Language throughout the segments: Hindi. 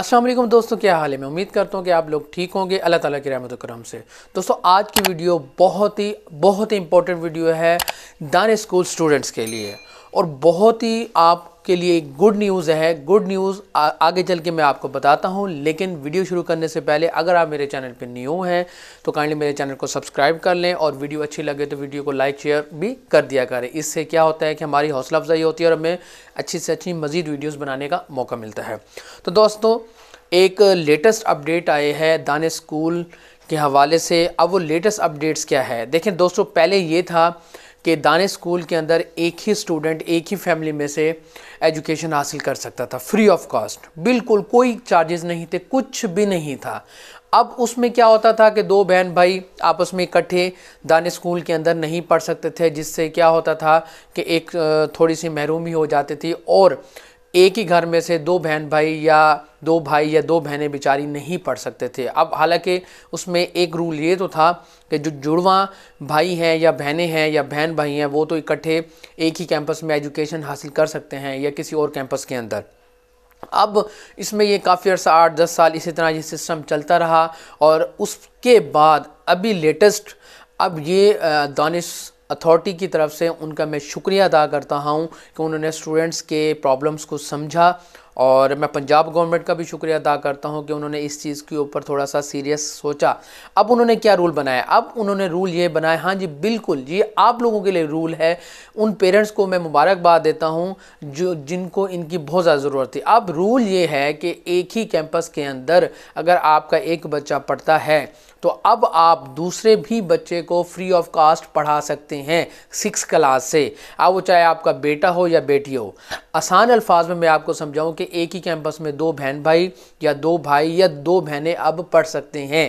वालेकुम दोस्तों क्या हाल है मैं उम्मीद करता हूँ कि आप लोग ठीक होंगे अल्लाह ताला की रहमत करम से दोस्तों आज की वीडियो बहुत ही बहुत ही इंपॉर्टेंट वीडियो है दान स्कूल स्टूडेंट्स के लिए और बहुत ही आप आपके लिए एक गुड न्यूज़ है गुड न्यूज़ आगे चल के मैं आपको बताता हूँ लेकिन वीडियो शुरू करने से पहले अगर आप मेरे चैनल पर न्यू हैं तो काइंडली मेरे चैनल को सब्सक्राइब कर लें और वीडियो अच्छी लगे तो वीडियो को लाइक शेयर भी कर दिया करें इससे क्या होता है कि हमारी हौसला अफजाई होती है और हमें अच्छी से अच्छी मज़ीद वीडियोज़ बनाने का मौका मिलता है तो दोस्तों एक लेटेस्ट अपडेट आए है दान स्कूल के हवाले से अब वो लेटेस्ट अपडेट्स क्या है देखें दोस्तों पहले ये था कि दाने स्कूल के अंदर एक ही स्टूडेंट एक ही फैमिली में से एजुकेशन हासिल कर सकता था फ्री ऑफ कॉस्ट बिल्कुल कोई चार्जेस नहीं थे कुछ भी नहीं था अब उसमें क्या होता था कि दो बहन भाई आपस में इकट्ठे दाने स्कूल के अंदर नहीं पढ़ सकते थे जिससे क्या होता था कि एक थोड़ी सी महरूमी हो जाती थी और एक ही घर में से दो बहन भाई या दो भाई या दो बहनें बेचारी नहीं पढ़ सकते थे अब हालांकि उसमें एक रूल ये तो था कि जो जुड़वा भाई हैं या बहनें हैं या बहन भाई हैं वो तो इकट्ठे एक ही कैंपस में एजुकेशन हासिल कर सकते हैं या किसी और कैंपस के अंदर अब इसमें ये काफ़ी अर्सा आठ दस साल इसी तरह ये सिस्टम चलता रहा और उसके बाद अभी लेटेस्ट अब ये दानिश अथॉरिटी की तरफ से उनका मैं शुक्रिया अदा करता हूँ कि उन्होंने स्टूडेंट्स के प्रॉब्लम्स को समझा और मैं पंजाब गवर्नमेंट का भी शुक्रिया अदा करता हूँ कि उन्होंने इस चीज़ के ऊपर थोड़ा सा सीरियस सोचा अब उन्होंने क्या रूल बनाया अब उन्होंने रूल ये बनाया हाँ जी बिल्कुल ये आप लोगों के लिए रूल है उन पेरेंट्स को मैं मुबारकबाद देता हूँ जो जिनको इनकी बहुत ज़्यादा ज़रूरत थी अब रूल ये है कि एक ही कैंपस के अंदर अगर आपका एक बच्चा पढ़ता है तो अब आप दूसरे भी बच्चे को फ्री ऑफ कास्ट पढ़ा सकते हैं सिक्स क्लास से अब वो चाहे आपका बेटा हो या बेटी हो आसान अल्फाज में मैं आपको समझाऊं कि एक ही कैंपस में दो बहन भाई या दो भाई या दो बहनें अब पढ़ सकते हैं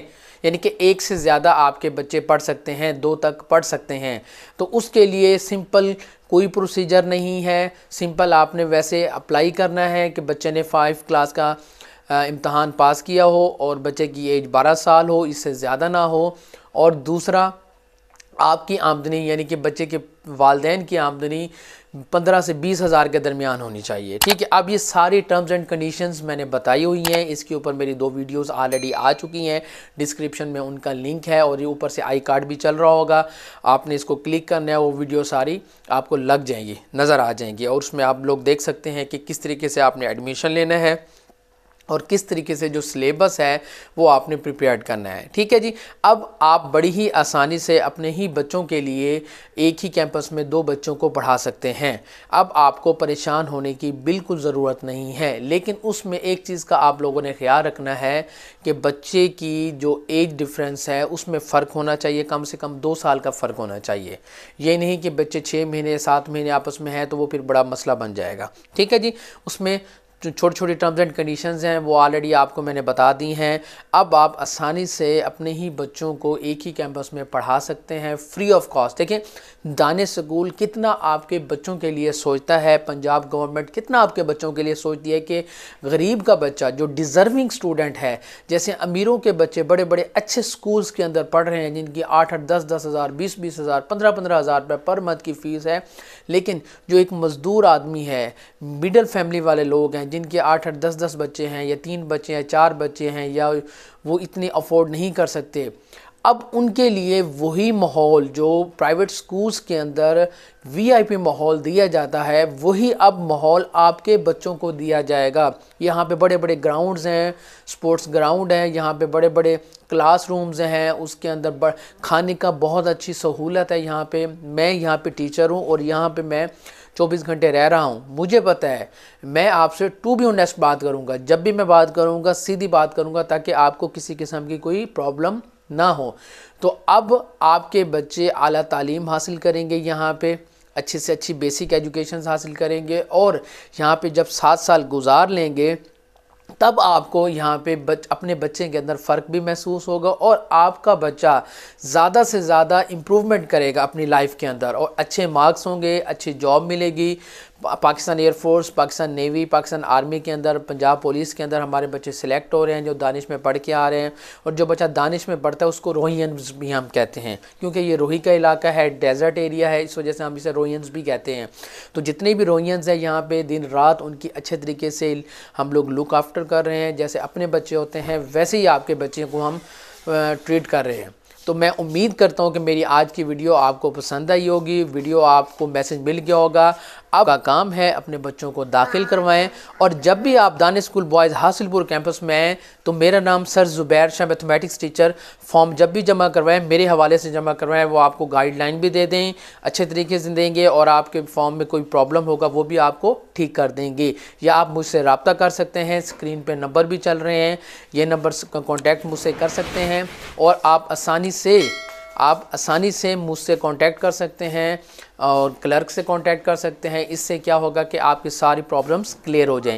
यानी कि एक से ज़्यादा आपके बच्चे पढ़ सकते हैं दो तक पढ़ सकते हैं तो उसके लिए सिंपल कोई प्रोसीजर नहीं है सिंपल आपने वैसे अप्लाई करना है कि बच्चे ने फाइव क्लास का इम्तहान पास किया हो और बच्चे की एज 12 साल हो इससे ज़्यादा ना हो और दूसरा आपकी आमदनी यानी कि बच्चे के वालदे की आमदनी पंद्रह से बीस हज़ार के दरमियान होनी चाहिए ठीक है अब ये सारी टर्म्स एंड कंडीशंस मैंने बताई हुई हैं इसके ऊपर मेरी दो वीडियोस ऑलरेडी आ चुकी हैं डिस्क्रिप्शन में उनका लिंक है और ये ऊपर से आई कार्ड भी चल रहा होगा आपने इसको क्लिक करना है वो वीडियो सारी आपको लग जाएंगी नज़र आ जाएंगी और उसमें आप लोग देख सकते हैं कि किस तरीके से आपने एडमिशन लेना है और किस तरीके से जो सिलेबस है वो आपने प्रिपेयर करना है ठीक है जी अब आप बड़ी ही आसानी से अपने ही बच्चों के लिए एक ही कैंपस में दो बच्चों को पढ़ा सकते हैं अब आपको परेशान होने की बिल्कुल ज़रूरत नहीं है लेकिन उसमें एक चीज़ का आप लोगों ने ख्याल रखना है कि बच्चे की जो एज डिफरेंस है उसमें फ़र्क होना चाहिए कम से कम दो साल का फ़र्क होना चाहिए ये नहीं कि बच्चे छः महीने सात महीने आपस में हैं तो वो फिर बड़ा मसला बन जाएगा ठीक है जी उसमें जो छोटी छोटी टर्म्स एंड कंडीशंस हैं वो ऑलरेडी आपको मैंने बता दी हैं अब आप आसानी से अपने ही बच्चों को एक ही कैंपस में पढ़ा सकते हैं फ्री ऑफ कॉस्ट देखें दाने स्कूल कितना आपके बच्चों के लिए सोचता है पंजाब गवर्नमेंट कितना आपके बच्चों के लिए सोचती है कि गरीब का बच्चा जो डिज़र्विंग स्टूडेंट है जैसे अमीरों के बच्चे बड़े बड़े अच्छे स्कूल्स के अंदर पढ़ रहे हैं जिनकी आठ आठ दस दस हज़ार बीस बीस हज़ार पंद्रह पंद्रह हज़ार रुपये पर मंथ की फ़ीस है लेकिन जो एक मज़दूर आदमी है मिडल फैमिली वाले लोग हैं जिनके आठ आठ दस दस बच्चे हैं या तीन बच्चे हैं चार बच्चे हैं या वो इतने अफोर्ड नहीं कर सकते अब उनके लिए वही माहौल जो प्राइवेट स्कूल्स के अंदर वीआईपी माहौल दिया जाता है वही अब माहौल आपके बच्चों को दिया जाएगा यहाँ पे बड़े बड़े ग्राउंड्स हैं स्पोर्ट्स ग्राउंड हैं यहाँ पे बड़े बड़े क्लासरूम्स हैं उसके अंदर खाने का बहुत अच्छी सहूलत है यहाँ पे मैं यहाँ पे टीचर हूँ और यहाँ पर मैं 24 घंटे रह रहा हूँ मुझे पता है मैं आपसे टू बी ऑनेस्ट बात करूँगा जब भी मैं बात करूँगा सीधी बात करूँगा ताकि आपको किसी किस्म की कोई प्रॉब्लम ना हो तो अब आपके बच्चे अली तालीम हासिल करेंगे यहाँ पर अच्छी से अच्छी बेसिक एजुकेशन हासिल करेंगे और यहाँ पे जब सात साल गुजार लेंगे तब आपको यहाँ पे बच अपने बच्चे के अंदर फ़र्क भी महसूस होगा और आपका बच्चा ज़्यादा से ज़्यादा इम्प्रूवमेंट करेगा अपनी लाइफ के अंदर और अच्छे मार्क्स होंगे अच्छी जॉब मिलेगी Pakistan air force Pakistan navy Pakistan army के अंदर पंजाब पुलिस के अंदर हमारे बच्चे सिलेक्ट हो रहे हैं जो दानिश में पढ़ के आ रहे हैं और जो बच्चा दानिश में पढ़ता है उसको रोहियंस भी हम कहते हैं क्योंकि ये रोही का इलाका है डेजर्ट एरिया है इस वजह से हम इसे रोहियंस भी कहते हैं तो जितने भी रोहियंस हैं यहाँ पर दिन रात उनकी अच्छे तरीके से हम लोग लुक आफ्टर कर रहे हैं जैसे अपने बच्चे होते हैं वैसे ही आपके बच्चे को हम ट्रीट कर रहे हैं तो मैं उम्मीद करता हूँ कि मेरी आज की वीडियो आपको पसंद आई होगी वीडियो आपको मैसेज मिल गया होगा आपका काम है अपने बच्चों को दाखिल करवाएं और जब भी आप दान स्कूल बॉयज़ हासिलपुर कैंपस में आएँ तो मेरा नाम sir Zubair Shah mathematics teacher form जब भी जमा करवाएं मेरे हवाले से जमा करवाएं वो आपको गाइडलाइन भी दे दें अच्छे तरीके से देंगे और आपके फॉर्म में कोई प्रॉब्लम होगा वो भी आपको ठीक कर देंगे या आप मुझसे रबता कर सकते हैं स्क्रीन पर नंबर भी चल रहे हैं ये नंबर कॉन्टैक्ट मुझसे कर सकते हैं और आप आसानी से आप आसानी से मुझसे कांटेक्ट कर सकते हैं और क्लर्क से कांटेक्ट कर सकते हैं इससे क्या होगा कि आपकी सारी प्रॉब्लम्स क्लियर हो जाएंगी